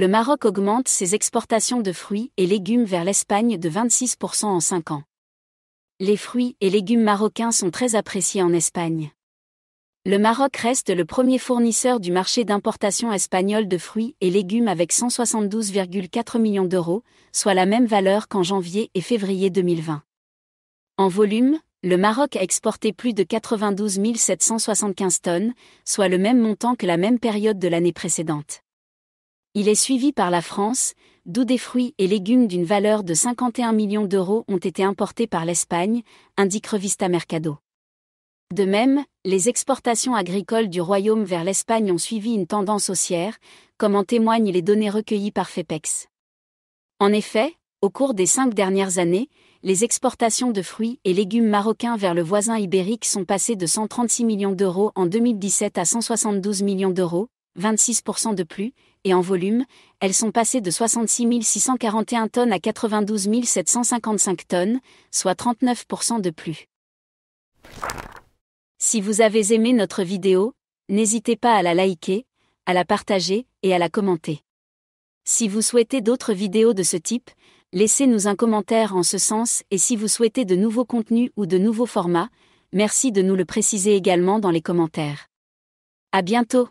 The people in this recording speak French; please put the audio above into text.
Le Maroc augmente ses exportations de fruits et légumes vers l'Espagne de 26% en 5 ans. Les fruits et légumes marocains sont très appréciés en Espagne. Le Maroc reste le premier fournisseur du marché d'importation espagnol de fruits et légumes avec 172,4 millions d'euros, soit la même valeur qu'en janvier et février 2020. En volume, le Maroc a exporté plus de 92 775 tonnes, soit le même montant que la même période de l'année précédente. Il est suivi par la France, d'où des fruits et légumes d'une valeur de 51 millions d'euros ont été importés par l'Espagne, indique Revista Mercado. De même, les exportations agricoles du Royaume vers l'Espagne ont suivi une tendance haussière, comme en témoignent les données recueillies par FEPEX. En effet, au cours des cinq dernières années, les exportations de fruits et légumes marocains vers le voisin ibérique sont passées de 136 millions d'euros en 2017 à 172 millions d'euros, 26% de plus, et en volume, elles sont passées de 66 641 tonnes à 92 755 tonnes, soit 39% de plus. Si vous avez aimé notre vidéo, n'hésitez pas à la liker, à la partager et à la commenter. Si vous souhaitez d'autres vidéos de ce type, laissez-nous un commentaire en ce sens et si vous souhaitez de nouveaux contenus ou de nouveaux formats, merci de nous le préciser également dans les commentaires. À bientôt!